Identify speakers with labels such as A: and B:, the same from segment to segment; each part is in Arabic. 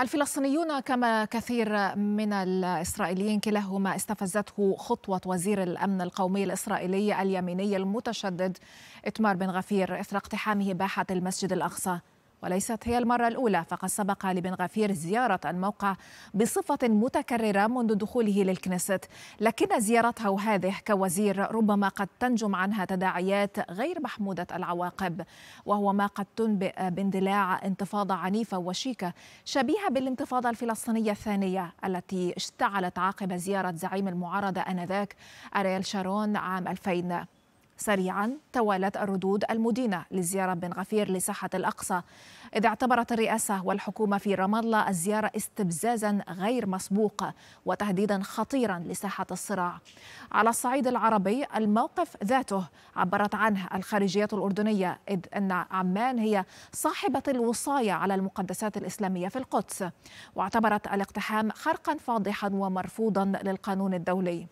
A: الفلسطينيون كما كثير من الإسرائيليين كلاهما استفزته خطوة وزير الأمن القومي الإسرائيلي اليميني المتشدد إتمار بن غفير إثر اقتحامه باحة المسجد الأقصى وليست هي المرة الأولى فقد سبق لبن غفير زيارة الموقع بصفة متكررة منذ دخوله للكنيست لكن زيارته هذه كوزير ربما قد تنجم عنها تداعيات غير محمودة العواقب وهو ما قد تنبئ باندلاع انتفاضة عنيفة وشيكة شبيهة بالانتفاضة الفلسطينية الثانية التي اشتعلت عقب زيارة زعيم المعارضة آنذاك أريال شارون عام 2000 سريعا توالت الردود المدينة لزيارة بن غفير لساحة الأقصى إذ اعتبرت الرئاسة والحكومة في رام الله الزيارة استفزازا غير مسبوق وتهديدا خطيرا لساحة الصراع على الصعيد العربي الموقف ذاته عبرت عنه الخارجية الأردنية إذ أن عمان هي صاحبة الوصاية على المقدسات الإسلامية في القدس واعتبرت الاقتحام خرقا فاضحا ومرفوضا للقانون الدولي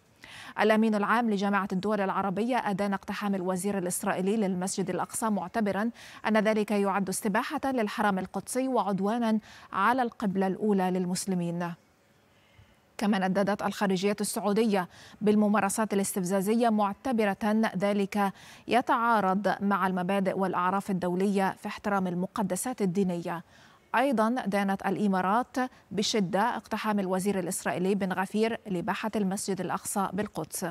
A: الأمين العام لجامعة الدول العربية أدان اقتحام الوزير الإسرائيلي للمسجد الأقصى معتبرا أن ذلك يعد استباحة للحرم القدسي وعدوانا على القبلة الأولى للمسلمين كما نددت الخارجية السعودية بالممارسات الاستفزازية معتبرة ذلك يتعارض مع المبادئ والأعراف الدولية في احترام المقدسات الدينية أيضا دانت الإمارات بشدة اقتحام الوزير الإسرائيلي بن غفير لباحة المسجد الأقصى بالقدس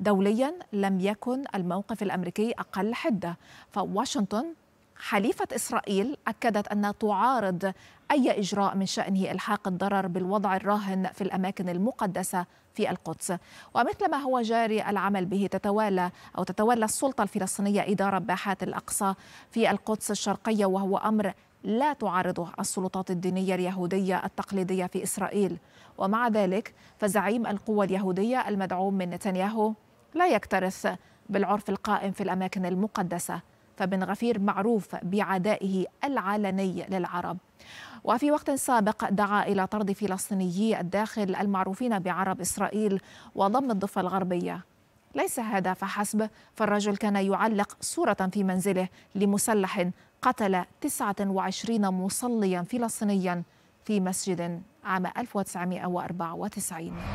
A: دوليا لم يكن الموقف الأمريكي أقل حدة فواشنطن حليفة إسرائيل أكدت أنها تعارض أي إجراء من شأنه إلحاق الضرر بالوضع الراهن في الأماكن المقدسة في القدس ومثل ما هو جاري العمل به تتوالى أو تتولى السلطة الفلسطينية إدارة باحات الأقصى في القدس الشرقية وهو أمر لا تعارضه السلطات الدينية اليهودية التقليدية في إسرائيل ومع ذلك فزعيم القوة اليهودية المدعوم من نتنياهو لا يكترث بالعرف القائم في الأماكن المقدسة فبن غفير معروف بعدائه العلني للعرب وفي وقت سابق دعا إلى طرد فلسطينيي الداخل المعروفين بعرب إسرائيل وضم الضفة الغربية ليس هذا فحسب فالرجل كان يعلق صورة في منزله لمسلح قتل 29 مصليا فلسطينيا في مسجد عام 1994